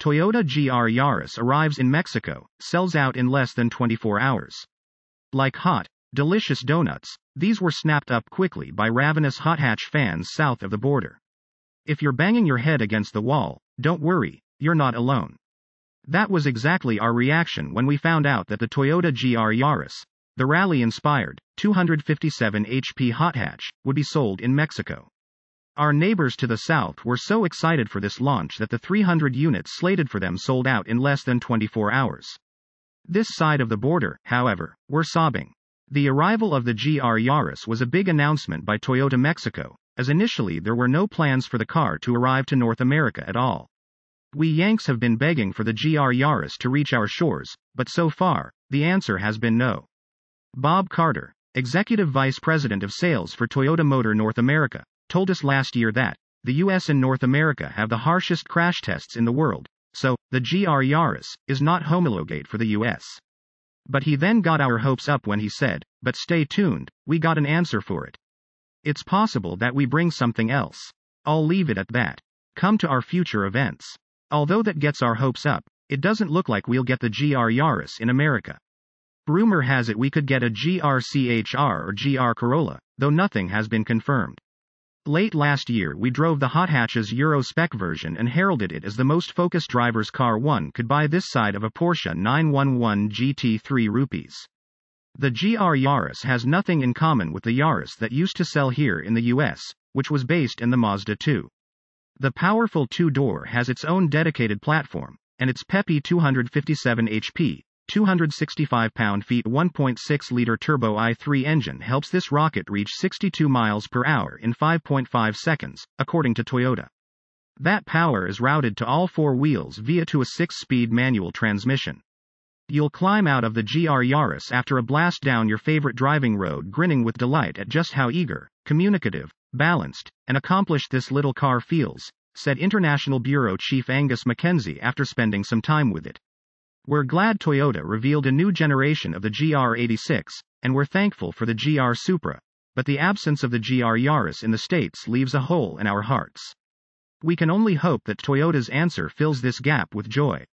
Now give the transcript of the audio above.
Toyota GR Yaris arrives in Mexico, sells out in less than 24 hours. Like hot, delicious donuts, these were snapped up quickly by ravenous Hot Hatch fans south of the border. If you're banging your head against the wall, don't worry, you're not alone. That was exactly our reaction when we found out that the Toyota GR Yaris, the rally inspired 257 HP Hot Hatch, would be sold in Mexico. Our neighbors to the south were so excited for this launch that the 300 units slated for them sold out in less than 24 hours. This side of the border, however, were sobbing. The arrival of the GR Yaris was a big announcement by Toyota Mexico, as initially there were no plans for the car to arrive to North America at all. We Yanks have been begging for the GR Yaris to reach our shores, but so far, the answer has been no. Bob Carter, Executive Vice President of Sales for Toyota Motor North America, told us last year that the US and North America have the harshest crash tests in the world, so the GR Yaris is not homologate for the US. But he then got our hopes up when he said, but stay tuned, we got an answer for it. It's possible that we bring something else. I'll leave it at that. Come to our future events. Although that gets our hopes up, it doesn't look like we'll get the GR Yaris in America. Rumor has it we could get a GR CHR or GR Corolla, though nothing has been confirmed. Late last year, we drove the hot hatch's Euro spec version and heralded it as the most focused driver's car one could buy this side of a Porsche 911 GT3 rupees. The GR Yaris has nothing in common with the Yaris that used to sell here in the US, which was based in the Mazda 2. The powerful two door has its own dedicated platform, and its peppy 257 HP, 265 pound-feet 1.6-liter turbo i3 engine helps this rocket reach 62 miles per hour in 5.5 seconds, according to Toyota. That power is routed to all four wheels via to a 6-speed manual transmission. You'll climb out of the GR Yaris after a blast down your favorite driving road grinning with delight at just how eager, communicative, balanced, and accomplished this little car feels, said International Bureau Chief Angus McKenzie after spending some time with it. We're glad Toyota revealed a new generation of the GR86, and we're thankful for the GR Supra, but the absence of the GR Yaris in the States leaves a hole in our hearts. We can only hope that Toyota's answer fills this gap with joy.